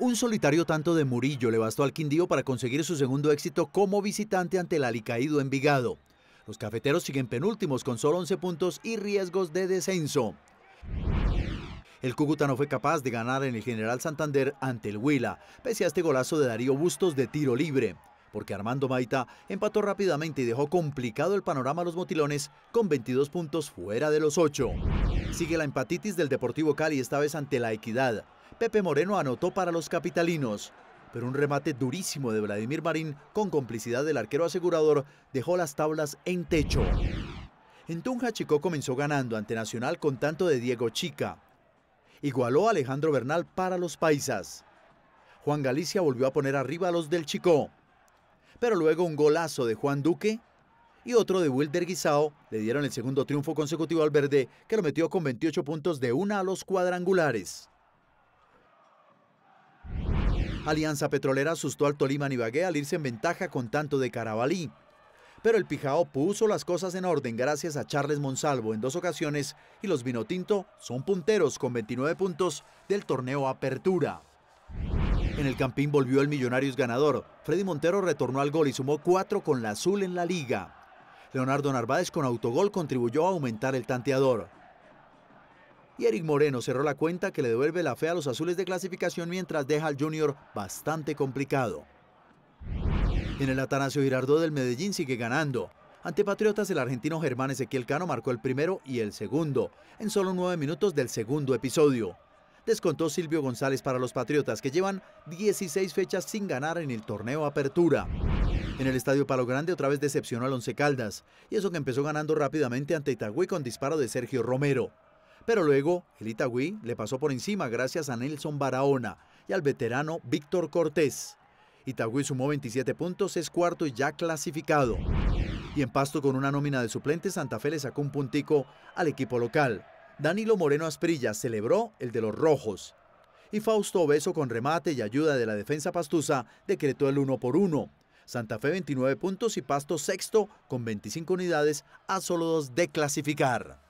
Un solitario tanto de Murillo le bastó al Quindío para conseguir su segundo éxito como visitante ante el alicaído Envigado. Los cafeteros siguen penúltimos con solo 11 puntos y riesgos de descenso. El Cúcuta no fue capaz de ganar en el General Santander ante el Huila, pese a este golazo de Darío Bustos de tiro libre porque Armando Maita empató rápidamente y dejó complicado el panorama a los motilones con 22 puntos fuera de los 8. Sigue la empatitis del Deportivo Cali esta vez ante la equidad. Pepe Moreno anotó para los capitalinos, pero un remate durísimo de Vladimir Marín con complicidad del arquero asegurador dejó las tablas en techo. En Tunja Chico comenzó ganando ante Nacional con tanto de Diego Chica. Igualó a Alejandro Bernal para los Paisas. Juan Galicia volvió a poner arriba a los del Chico pero luego un golazo de Juan Duque y otro de Wilder Guisao le dieron el segundo triunfo consecutivo al verde, que lo metió con 28 puntos de una a los cuadrangulares. Alianza Petrolera asustó al Tolima Ibagué al irse en ventaja con tanto de Carabalí. Pero el Pijao puso las cosas en orden gracias a Charles Monsalvo en dos ocasiones y los Vinotinto son punteros con 29 puntos del torneo Apertura. En el Campín volvió el Millonarios ganador. Freddy Montero retornó al gol y sumó cuatro con la azul en la liga. Leonardo Narváez con autogol contribuyó a aumentar el tanteador. Y Eric Moreno cerró la cuenta que le devuelve la fe a los azules de clasificación mientras deja al Junior bastante complicado. En el Atanasio Girardot del Medellín sigue ganando. Ante Patriotas el argentino Germán Ezequiel Cano marcó el primero y el segundo, en solo nueve minutos del segundo episodio descontó Silvio González para los Patriotas, que llevan 16 fechas sin ganar en el torneo Apertura. En el estadio Palo Grande otra vez decepcionó al Once Caldas, y eso que empezó ganando rápidamente ante Itagüí con disparo de Sergio Romero. Pero luego, el Itagüí le pasó por encima gracias a Nelson Barahona y al veterano Víctor Cortés. Itagüí sumó 27 puntos, es cuarto y ya clasificado. Y en pasto con una nómina de suplente, Santa Fe le sacó un puntico al equipo local. Danilo Moreno Asprilla celebró el de los rojos. Y Fausto Obeso con remate y ayuda de la defensa pastusa decretó el 1 por 1. Santa Fe 29 puntos y Pasto sexto con 25 unidades a solo dos de clasificar.